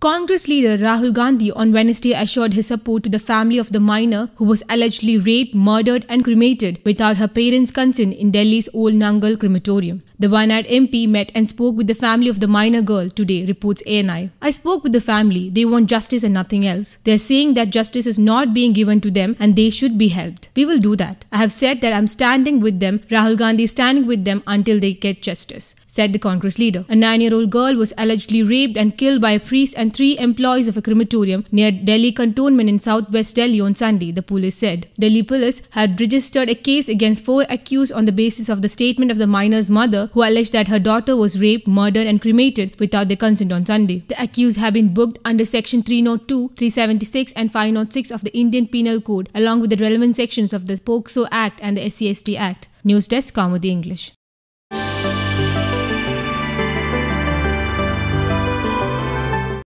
Congress leader Rahul Gandhi on Wednesday assured his support to the family of the minor who was allegedly raped, murdered, and cremated without her parents' consent in Delhi's Old Nangal crematorium. The Wayanad MP met and spoke with the family of the minor girl today, reports ANI. I spoke with the family. They want justice and nothing else. They're saying that justice is not being given to them and they should be helped. We will do that. I have said that I'm standing with them. Rahul Gandhi is standing with them until they get justice said the Congress leader. A nine year old girl was allegedly raped and killed by a priest and three employees of a crematorium near Delhi cantonment in southwest Delhi on Sunday, the police said. Delhi police had registered a case against four accused on the basis of the statement of the minor's mother who alleged that her daughter was raped, murdered, and cremated without their consent on Sunday. The accused have been booked under Section 302, 376, and 506 of the Indian Penal Code, along with the relevant sections of the POCSO Act and the SCST Act. News Desk, Comedy English.